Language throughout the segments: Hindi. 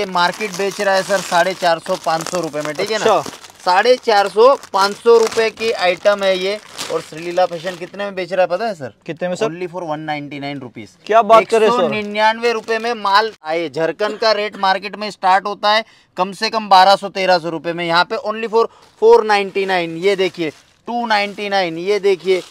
ये मार्केट बेच रहा है सर साढ़े चार सौ पाँच सौ रुपये में ठीक है ना अच्छा। साढ़े चार सौ पाँच सौ रुपये की आइटम है ये और श्रीलीला फैशन कितने में बेच रहा है पता है सर कितने में sir only for one ninety nine rupees क्या बात कर रहे हैं निन्यानवे रुपए में माल आए झरकन का रेट मार्केट में स्टार्ट होता है कम से कम बारह सौ तेरह सौ रुपए में यहाँ पे only for four ninety nine ये देखिए टू नाइनटी नाइन ये देखिए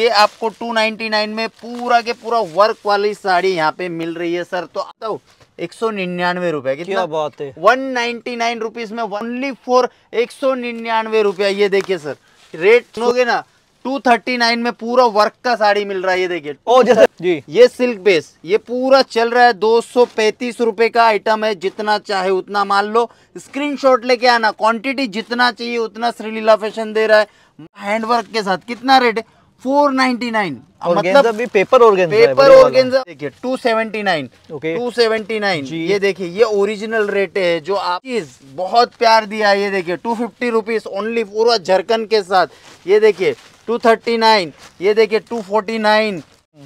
ये आपको टू नाइनटी नाइन में पूरा के पूरा वर्क वाली साड़ी यहाँ पे मिल रही है सर तो आता हूँ एक सौ निन्यानवे रुपए कितना बात है वन नाइनटी नाइन रुपीज में ओनली फोर एक सौ निन्यानवे रुपया ये देखिए सर रेट सुनोगे ना टू थर्टी नाइन में पूरा वर्क का साड़ी मिल रहा है ये देखिए ओ जैसे जी ये सिल्क बेस ये पूरा चल रहा है दो सौ पैंतीस रुपए का आइटम है जितना चाहे उतना मान लो स्क्रीनशॉट लेके आना क्वांटिटी जितना चाहिए उतना श्रीलीला फैशन दे रहा है हैंडवर्क के साथ कितना रेट है फोर नाइनटी नाइन मतलब भी पेपर पेपर देखिए 279 ओके 279 ये देखिए ये ओरिजिनल रेट है जो आप चीज बहुत प्यार दिया ये देखिए टू फिफ्टी रुपीज ओनली पूरा झरकन के साथ ये देखिए 239 ये देखिए 249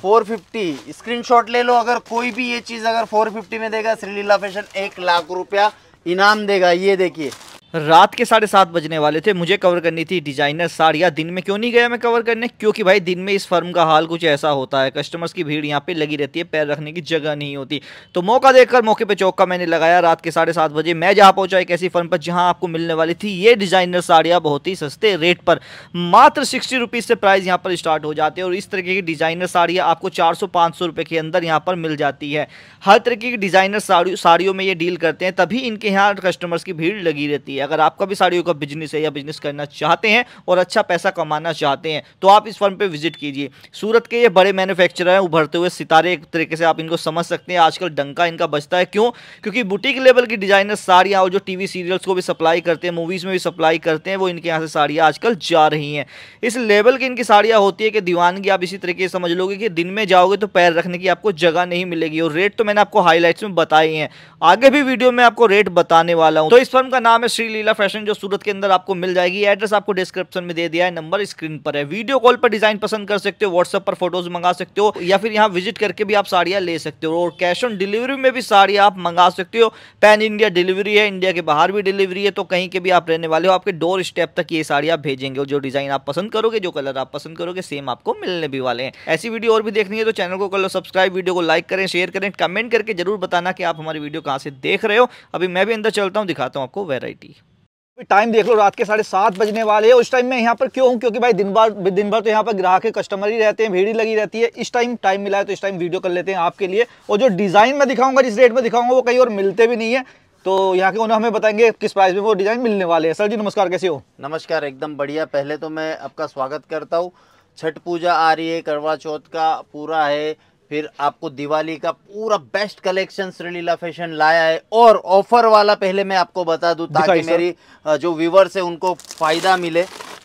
450 स्क्रीनशॉट ले लो अगर कोई भी ये चीज अगर 450 में देगा श्रीलीला फैशन एक लाख रुपया इनाम देगा ये देखिए रात के साढ़े सात बजने वाले थे मुझे कवर करनी थी डिजाइनर साड़ियाँ दिन में क्यों नहीं गया मैं कवर करने क्योंकि भाई दिन में इस फर्म का हाल कुछ ऐसा होता है कस्टमर्स की भीड़ यहाँ पे लगी रहती है पैर रखने की जगह नहीं होती तो मौका देखकर मौके पे चौका मैंने लगाया रात के साढ़े सात बजे मैं जहाँ पहुँचा एक ऐसी फर्म पर जहाँ आपको मिलने वाली थी ये डिजाइनर साड़ियाँ बहुत ही सस्ते रेट पर मात्र सिक्सटी रुपीज़ से प्राइस यहाँ पर स्टार्ट हो जाते हैं और इस तरीके की डिजाइनर साड़ियाँ आपको चार सौ पाँच सौ रुपये के अंदर यहाँ पर मिल जाती है हर तरीके की डिजाइनर साड़ियों में ये डील करते हैं तभी इनके यहाँ कस्टमर्स की भीड़ लगी रहती है चाहिए अगर आपका भी साड़ियों का बिजनेस है या बिजनेस करना चाहते हैं और अच्छा पैसा कमाना चाहते हैं तो आप इस फर्म पर विजिट कीजिए सूरत के ये बड़े मैन्युफैक्चरर हैं उभरते हुए सितारे एक तरीके से आप इनको समझ सकते हैं आजकल डंका इनका बचता है क्यों क्योंकि बुटीक लेवल की डिजाइनर साड़ियाँ और जो टी सीरियल्स को भी सप्लाई करते हैं मूवीज़ में भी सप्लाई करते हैं वो इनके यहाँ से साड़ियाँ आजकल जा रही हैं इस लेवल की इनकी साड़ियाँ होती है कि दीवानगी आप इसी तरीके से समझ लोगे कि दिन में जाओगे तो पैर रखने की आपको जगह नहीं मिलेगी और रेट तो मैंने आपको हाईलाइट्स में बताए हैं आगे भी वीडियो में आपको रेट बताने वाला हूँ तो इस फर्म का नाम है श्री सारी लीला फैशन जो सूरत के अंदर आपको मिल जाएगी एड्रेस आपको डिस्क्रिप्शन में दे दिया है नंबर स्क्रीन पर है वीडियो कॉल पर डिजाइन पसंद कर सकते हो व्हाट्सएप पर फोटोज मंगा सकते हो या फिर यहाँ विजिट करके भी आप साड़ियाँ ले सकते हो और कैश ऑन डिलीवरी में भी साड़ियाँ आप मंगा सकते हो पैन इंडिया डिलीवरी है इंडिया के बाहर भी डिलीवरी है तो कहीं के भी आप रहने वाले हो आपके डोर स्टेप तक ये साड़ियाँ भेजेंगे जो डिजाइन आप पसंद करोगे जो कलर आप पसंद करोगे सेम आपको मिलने भी वाले हैं ऐसी वीडियो और भी देखनी है तो चैनल को कर लो सब्सक्राइब वीडियो को लाइक करें शेयर करें कमेंट करके जरूर बताना कि आप हमारी वीडियो कहाँ से देख रहे हो अभी मैं भी अंदर चलता हूँ दिखाता हूँ आपको वेराइटी टाइम देख लो रात के साढ़े सात बजने वाले हैं उस टाइम मैं यहाँ पर क्यों हूँ क्योंकि भाई दिन भर दिन भर तो यहाँ पर ग्राहक के कस्टमर ही रहते हैं भीड़ ही लगी रहती है इस टाइम टाइम मिला है तो इस टाइम वीडियो कर लेते हैं आपके लिए और जो डिज़ाइन मैं दिखाऊंगा जिस रेट में दिखाऊंगा वो कहीं और मिलते भी नहीं है तो यहाँ के उन्होंने हमें बताएंगे किस प्राइस में वो डिज़ाइन मिलने वाले हैं सर जी नमस्कार कैसे हो नमस्कार एकदम बढ़िया पहले तो मैं आपका स्वागत करता हूँ छठ पूजा आ रही है करवा चौथ का पूरा है फिर आपको दिवाली का पूरा बेस्ट कलेक्शन श्रीलीला फैशन लाया है और ऑफर वाला पहले मैं आपको बता दूं ताकि मेरी जो व्यूवर्स है उनको फ़ायदा मिले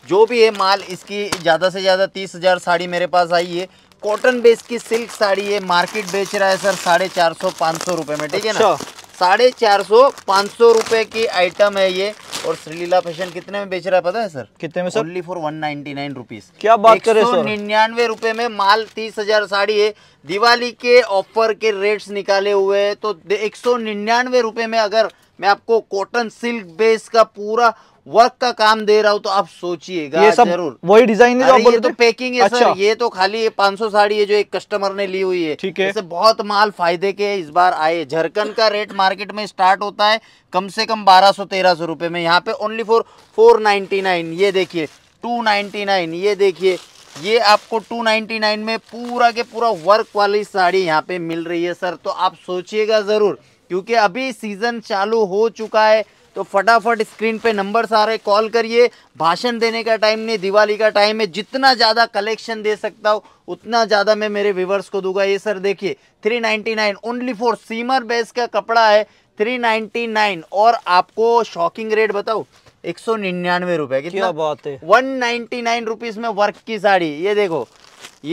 जो भी है माल इसकी ज़्यादा से ज़्यादा तीस हज़ार साड़ी मेरे पास आई है कॉटन बेस की सिल्क साड़ी है मार्केट बेच रहा है सर साढ़े चार सौ पाँच सौ रुपये में ठीक है ना अच्छा। साढ़े चार सौ पाँच सौ रुपये की आइटम है ये और श्रीलीला फैशन कितने में बेच रहा है पता है सर कितने में sir only for one ninety nine rupees क्या बात कर रहे हैं सर निन्यानवे रुपए में माल तीस हजार साड़ी है दिवाली के ऑफर के रेट्स निकाले हुए हैं तो एक सौ निन्यानवे रुपए में अगर मैं आपको कॉटन सिल्क बेस का पूरा वर्क का काम दे रहा हूँ तो आप सोचिएगा ये सब जरूर वही डिजाइन है जो ये तो पैकिंग है अच्छा। सर ये तो खाली ये सौ साड़ी है जो एक कस्टमर ने ली हुई है ठीक है इससे बहुत माल फायदे के इस बार आए झरकन का रेट मार्केट में स्टार्ट होता है कम से कम बारह सौ तेरह सौ रुपए में यहाँ पे only four four ninety nine ये देखिए टू नाइनटी नाइन ये देखिए ये आपको 299 में पूरा के पूरा वर्क वाली साड़ी यहाँ पे मिल रही है सर तो आप सोचिएगा ज़रूर क्योंकि अभी सीज़न चालू हो चुका है तो फटाफट स्क्रीन पे नंबर सारे कॉल करिए भाषण देने का टाइम नहीं दिवाली का टाइम है जितना ज़्यादा कलेक्शन दे सकता हूँ उतना ज़्यादा मैं मेरे व्यूवर्स को दूंगा ये सर देखिए 399 ओनली फॉर सीमर बेस का कपड़ा है 399 और आपको शॉकिंग रेट बताओ एक सौ निन्यानवे रुपये कितना बहुत है वन नाइन्टी नाइन रुपीज़ में वर्क की साड़ी ये देखो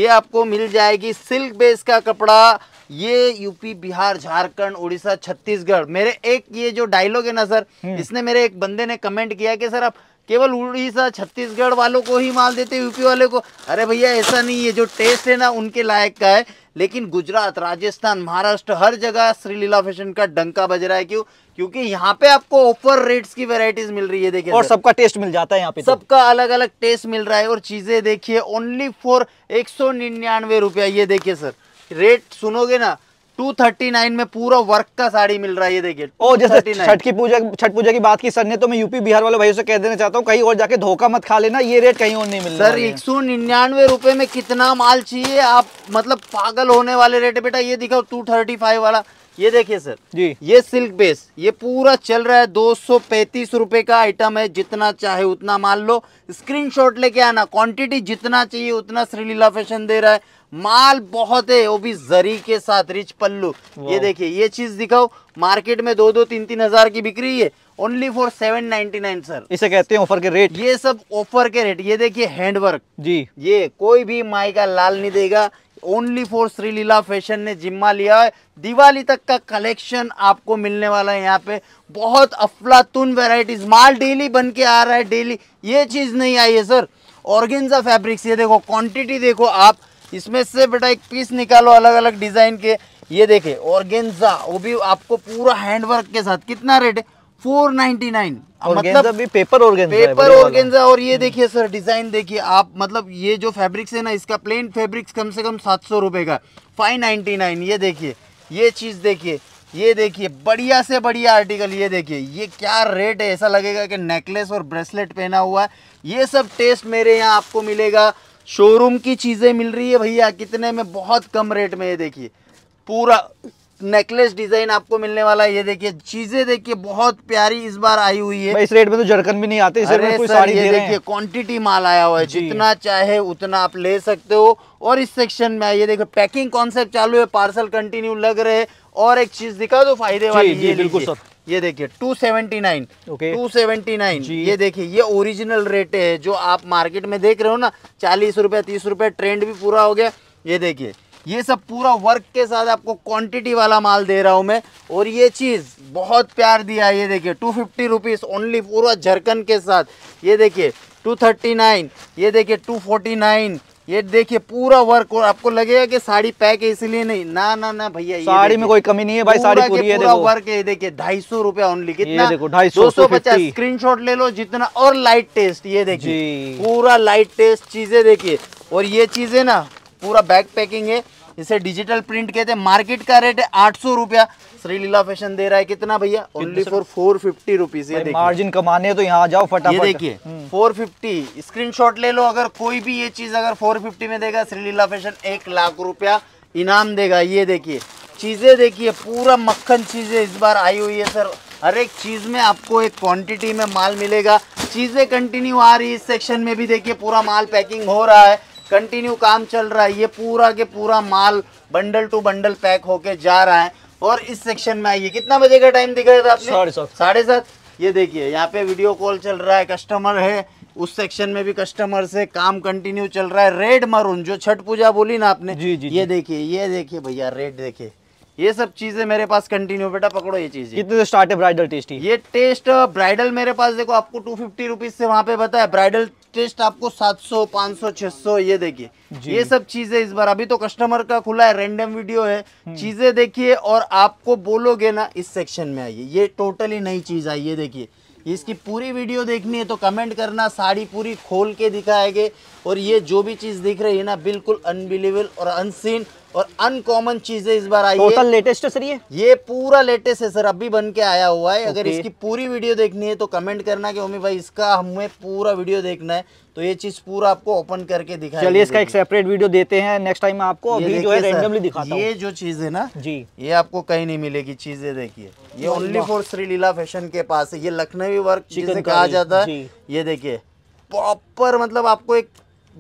ये आपको मिल जाएगी सिल्क बेस का कपड़ा ये यूपी बिहार झारखंड उड़ीसा छत्तीसगढ़ मेरे एक ये जो डायलॉग है ना सर हम्म। इसने मेरे एक बंदे ने कमेंट किया कि सर आप केवल उड़ीसा छत्तीसगढ़ वालों को ही माल देते यूपी वाले को अरे भैया ऐसा नहीं है जो टेस्ट है ना उनके लायक का है लेकिन गुजरात राजस्थान महाराष्ट्र हर जगह श्रीलीला फैशन का डंका बज रहा है क्यों क्योंकि यहाँ पे आपको ऑफर रेट्स की वेराइटीज मिल रही है देखिए और सबका टेस्ट मिल जाता है यहाँ पे तो। सबका अलग अलग टेस्ट मिल रहा है और चीजें देखिए ओनली फॉर एक सौ निन्यानवे रुपया ये देखिए सर रेट सुनोगे ना टू थर्टी नाइन में पूरा वर्क का साड़ी मिल रहा है ये देखिए ओ जैसे छठ की पूजा छठ पूजा की बात की सर ने तो मैं यूपी बिहार वाले भाइयों से कह देना चाहता हूँ कहीं और जाके धोखा मत खा लेना ये रेट कहीं और नहीं मिल सर एक सौ निन्यानवे रुपए में कितना माल चाहिए आप मतलब पागल होने वाले रेट बेटा ये दिखाओ टू थर्टी फाइव वाला ये देखिए सर जी ये सिल्क बेस ये पूरा चल रहा है दो सौ का आइटम है जितना चाहे उतना मान लो स्क्रीनशॉट लेके आना क्वांटिटी जितना चाहिए उतना श्रीलीला फैशन दे रहा है माल बहुत है वो भी जरी के साथ रिच पल्लू ये देखिए ये चीज दिखाओ मार्केट में दो दो तीन तीन हजार की बिक्री है only for seven ninety nine sir इसे कहते हैं ऑफर के रेट ये सब ऑफर के रेट ये देखिए हैंडवर्क जी ये कोई भी माई का लाल नहीं देगा only for Shri Leela fashion ने जिम्मा लिया है दिवाली तक का कलेक्शन आपको मिलने वाला है यहाँ पे बहुत अफलातून वेराइटीज़ माल डेली बन के आ रहा है डेली ये चीज़ नहीं आई है सर ऑर्गेन्जा फैब्रिक्स ये देखो क्वांटिटी देखो आप इसमें से बेटा एक पीस निकालो अलग अलग डिज़ाइन के ये देखे ऑर्गेन्जा वो भी आपको पूरा हैंडवर्क के साथ कितना रेट है फोर नाइन्टी नाइन मतलब भी पेपर ऑर्गेंजा पेपर ऑर्गेंजा और ये देखिए सर डिजाइन देखिए आप मतलब ये जो फैब्रिक्स है ना इसका प्लेन फैब्रिक्स कम से कम सात सौ रुपए का फाइव नाइन्टी नाइन ये देखिए ये चीज देखिए ये देखिए बढ़िया से बढ़िया आर्टिकल ये देखिए ये क्या रेट है ऐसा लगेगा कि नेकलेस और ब्रेसलेट पहना हुआ है ये सब टेस्ट मेरे यहाँ आपको मिलेगा शोरूम की चीज़ें मिल रही है भैया कितने में बहुत कम रेट में ये देखिए पूरा नेकलेस डिजाइन आपको मिलने वाला है ये देखिए चीजें देखिए बहुत प्यारी इस बार आई हुई है इस रेट में तो जड़कन भी नहीं आते इस ये देखिए क्वांटिटी माल आया हुआ है जितना चाहे उतना आप ले सकते हो और इस सेक्शन में ये देखो पैकिंग कॉन्सेप्ट चालू है पार्सल कंटिन्यू लग रहे और एक चीज दिखा दो फायदे वाली ये बिल्कुल सर ये देखिए 279 ओके okay. 279 ये देखिए ये ओरिजिनल रेट है जो आप मार्केट में देख रहे हो ना चालीस रुपए तीस रुपए ट्रेंड भी पूरा हो गया ये देखिए ये सब पूरा वर्क के साथ आपको क्वांटिटी वाला माल दे रहा हूँ मैं और ये चीज़ बहुत प्यार दिया ये देखिए टू फिफ्टी रुपीज़ ओनली पूरा झरकन के साथ ये देखिए टू थर्टी नाइन ये देखिए टू फोर्टी नाइन ये देखिए पूरा वर्क और आपको लगेगा कि साड़ी पैक है इसीलिए नहीं ना ना ना भैया साड़ी में कोई कमी नहीं है भाई साड़ी पूरी है देखो वर्क है देखिए ढाई सौ रुपया ओनली कितना देखो ढाई सौ सौ पचास स्क्रीन ले लो जितना और लाइट टेस्ट ये देखिए पूरा लाइट टेस्ट चीजें देखिए और ये चीजें ना पूरा बैग पैकिंग है इसे डिजिटल प्रिंट कहते हैं मार्केट का रेट है आठ सौ रुपया श्री लीला फैशन दे रहा है कितना भैया only for four fifty rupees margin कमाने तो यहाँ जाओ फटाफट ये देखिए फोर फिफ्टी स्क्रीन शॉट ले लो अगर कोई भी ये चीज अगर फोर फिफ्टी में देगा श्री लीला फैशन एक लाख रुपया इनाम देगा ये देखिए चीजें देखिए पूरा मक्खन चीजें इस बार आई हुई है सर हर एक चीज में आपको एक क्वांटिटी में माल मिलेगा चीजें कंटिन्यू आ रही है इस सेक्शन में भी देखिए पूरा माल पैकिंग हो रहा है कंटिन्यू काम चल रहा है ये पूरा के पूरा माल बंडल टू बंडल पैक होके जा रहा है और इस सेक्शन में आइए कितना बजे का टाइम दिखाया था साढ़े सात साढ़े सात ये देखिए यहाँ पे वीडियो कॉल चल रहा है कस्टमर है उस सेक्शन में भी कस्टमर से काम कंटिन्यू चल रहा है रेड मरून जो छठ पूजा बोली ना आपने जी जी ये देखिए ये देखिए भैया रेड देखिए ये सब चीजें मेरे पास कंटिन्यू बेटा पकड़ो ये चीज कितने स्टार्ट है ब्राइडल टेस्टी ये टेस्ट ब्राइडल मेरे पास देखो आपको टू फिफ्टी रुपीज से वहाँ पे बताया ब्राइडल टेस्ट आपको 700, 500, 600 ये देखिए ये सब चीजें इस बार अभी तो कस्टमर का खुला है रेंडम वीडियो है हम्म। चीजें देखिए और आपको बोलोगे ना इस सेक्शन में आइए ये टोटली नई चीज आई ये देखिए इसकी पूरी वीडियो देखनी है तो कमेंट करना साड़ी पूरी खोल के दिखाएंगे और ये जो भी चीज़ दिख रही है ना बिल्कुल अनबिलीवेबल और अनसीन और अनकॉमन चीजें इस बार आई टोटल लेटेस्ट है सर ये ये पूरा लेटेस्ट है सर अभी बन के आया हुआ है अगर इसकी पूरी वीडियो देखनी है तो कमेंट करना कि ओमी भाई इसका हमें पूरा वीडियो देखना है तो ये चीज पूरा आपको ओपन करके दिखाई चलिए इसका एक सेपरेट वीडियो देते हैं नेक्स्ट टाइम आपको अभी जो है रैंडमली दिखाता ये जो चीज है ना जी ये आपको कहीं नहीं मिलेगी चीजें देखिए ये only for Shri Leela fashion के पास है ये लखनवी वर्क जिसे कहा जाता है ये देखिए प्रॉपर मतलब आपको एक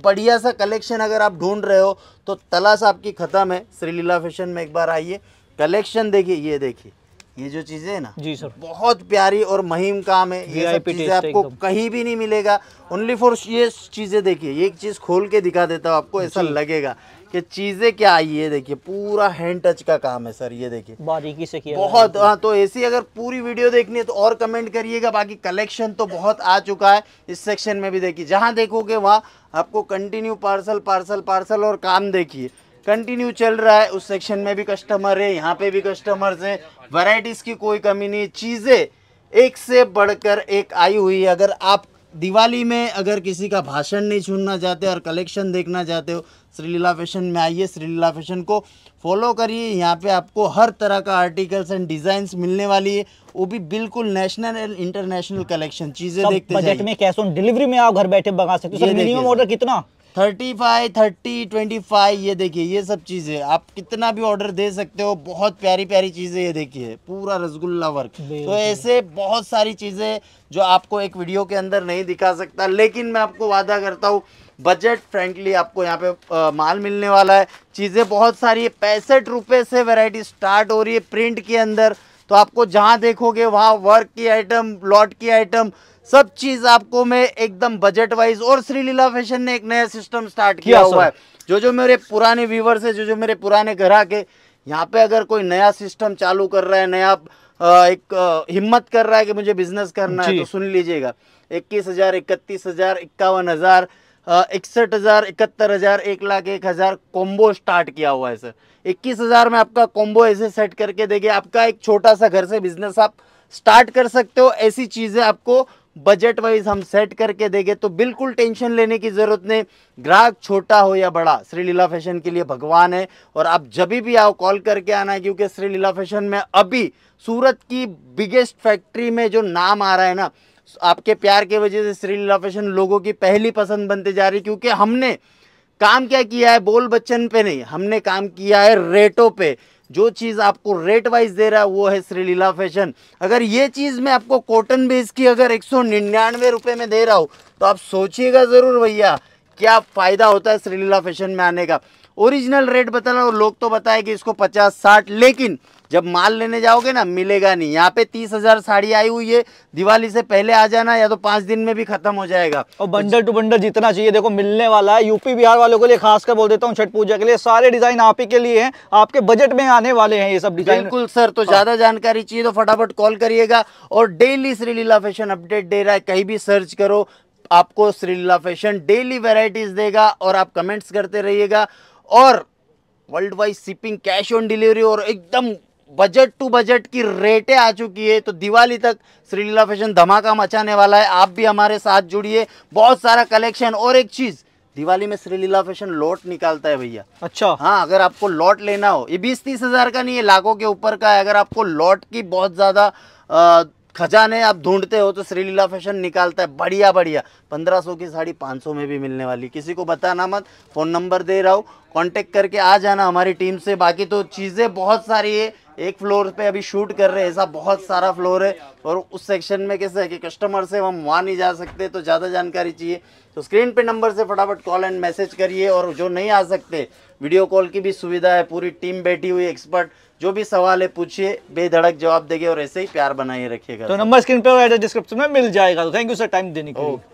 बढ़िया सा कलेक्शन अगर आप ढूंढ रहे हो तो तलाश आपकी ख़त्म है श्रीलीला फैशन में एक बार आइए कलेक्शन देखिए ये देखिए ये जो चीज़ें ना जी सर बहुत प्यारी और महीम काम है ये सब चीज़ें आपको कहीं भी नहीं मिलेगा ओनली फॉर ये चीज़ें देखिए ये एक चीज़ खोल के दिखा देता हूँ आपको ऐसा लगेगा कि चीज़ें क्या आई है देखिए पूरा हैंड टच का काम है सर ये देखिए बारीकी से किया बहुत हाँ तो ऐसी अगर पूरी वीडियो देखनी है तो और कमेंट करिएगा बाकी कलेक्शन तो बहुत आ चुका है इस सेक्शन में भी देखिए जहाँ देखोगे वहाँ आपको कंटिन्यू पार्सल पार्सल पार्सल और काम देखिए कंटिन्यू चल रहा है उस सेक्शन में भी कस्टमर है यहाँ पे भी कस्टमर्स हैं वैरायटीज़ की कोई कमी नहीं चीज़ें एक से बढ़कर एक आई हुई है अगर आप दिवाली में अगर किसी का भाषण नहीं सुनना चाहते और कलेक्शन देखना चाहते हो श्रीलीला फैशन में आइए श्रीलीला फैशन को फॉलो करिए यहाँ पे आपको हर तरह का आर्टिकल्स एंड डिज़ाइंस मिलने वाली है वो भी बिल्कुल नेशनल एंड इंटरनेशनल कलेक्शन चीज़ें देखते बजट में कैश ऑन डिलीवरी में आप घर बैठे मंगा सकते हो मिनिमम ऑर्डर कितना thirty five thirty twenty five ये देखिए ये सब चीज़ें आप कितना भी ऑर्डर दे सकते हो बहुत प्यारी प्यारी चीज़ें ये देखिए पूरा रसगुल्ला वर्क तो ऐसे बहुत सारी चीज़ें जो आपको एक वीडियो के अंदर नहीं दिखा सकता लेकिन मैं आपको वादा करता हूँ बजट फ्रेंडली आपको यहाँ पे आ, माल मिलने वाला है चीज़ें बहुत सारी है पैंसठ रुपये से वेराइटी स्टार्ट हो रही है प्रिंट के अंदर तो आपको जहाँ देखोगे वहाँ वर्क की आइटम लॉट की आइटम सब चीज आपको मैं एकदम बजट वाइज और श्रीलीला फैशन ने एक नया सिस्टम स्टार्ट किया हुआ है जो जो मेरे पुराने व्यूवर्स है जो जो मेरे पुराने ग्राहक है यहाँ पे अगर कोई नया सिस्टम चालू कर रहा है नया एक हिम्मत कर रहा है कि मुझे बिजनेस करना है तो सुन लीजिएगा इक्कीस हजार इकतीस हजार इक्यावन हजार इकसठ हजार इकहत्तर हजार एक लाख एक हजार कॉम्बो स्टार्ट किया हुआ है सर इक्कीस हजार में आपका कॉम्बो ऐसे सेट करके देंगे आपका एक छोटा सा घर से बिजनेस आप स्टार्ट कर सकते हो ऐसी चीजें आपको बजट वाइज हम सेट करके देंगे तो बिल्कुल टेंशन लेने की ज़रूरत नहीं ग्राहक छोटा हो या बड़ा श्री लीला फैशन के लिए भगवान है और आप जब भी आओ कॉल करके आना क्योंकि श्री लीला फैशन में अभी सूरत की बिगेस्ट फैक्ट्री में जो नाम आ रहा है ना आपके प्यार की वजह से श्री लीला फैशन लोगों की पहली पसंद बनते जा रही क्योंकि हमने काम क्या किया है बोल बच्चन पे नहीं हमने काम किया है रेटों पे जो चीज़ आपको रेट वाइज दे रहा है वो है श्रीलीला फैशन अगर ये चीज़ मैं आपको कॉटन बेस की अगर एक सौ निन्यानवे में दे रहा हूँ तो आप सोचिएगा ज़रूर भैया क्या फ़ायदा होता है श्रीलीला फैशन में आने का ओरिजिनल रेट बता रहा हूँ लोग तो बताए कि इसको पचास साठ लेकिन जब माल लेने जाओगे ना मिलेगा नहीं यहाँ पे तीस हजार साड़ी आई हुई है दिवाली से पहले आ जाना या तो पांच दिन में भी खत्म हो जाएगा और बंडल टू बंडल जितना चाहिए देखो मिलने वाला है यूपी बिहार वालों के लिए खास बोल देता हूँ छठ पूजा के लिए सारे डिजाइन आप ही के लिए है आपके बजट में आने वाले हैं ये सब डिजाइन बिल्कुल सर तो ज्यादा जानकारी चाहिए तो फटाफट कॉल करिएगा और डेली श्रीलीला फैशन अपडेट दे रहा है कहीं भी सर्च करो आपको श्रीलीला फैशन डेली वेराइटीज देगा और आप कमेंट्स करते रहिएगा और world wise shipping cash on delivery और एकदम बजट टू बजट की रेटें आ चुकी है तो दिवाली तक श्रीलीला फैशन धमाका मचाने वाला है आप भी हमारे साथ जुड़िए बहुत सारा कलेक्शन और एक चीज़ दिवाली में श्रीलीला फैशन लॉट निकालता है भैया अच्छा हाँ अगर आपको लॉट लेना हो ये बीस तीस हजार का नहीं है लाखों के ऊपर का है अगर आपको लॉट की बहुत ज़्यादा खजाने आप ढूंढते हो तो श्रीलीला फैशन निकालता है बढ़िया बढ़िया पंद्रह सौ की साड़ी पाँच सौ में भी मिलने वाली किसी को बताना मत फ़ोन नंबर दे रहा हूँ कॉन्टेक्ट करके आ जाना हमारी टीम से बाकी तो चीज़ें बहुत सारी है एक फ्लोर पे अभी शूट कर रहे हैं ऐसा बहुत सारा फ्लोर है और उस सेक्शन में कैसे है कि कस्टमर से हम वहाँ नहीं जा सकते तो ज़्यादा जानकारी चाहिए तो स्क्रीन पे नंबर से फटाफट कॉल एंड मैसेज करिए और जो नहीं आ सकते वीडियो कॉल की भी सुविधा है पूरी टीम बैठी हुई एक्सपर्ट जो भी सवाल है पूछिए बेधड़क जवाब देगी और ऐसे ही प्यार बनाए रखिएगा तो नंबर स्क्रीन पे डिस्क्रिप्शन में मिल जाएगा तो थैंक यू सर टाइम देने के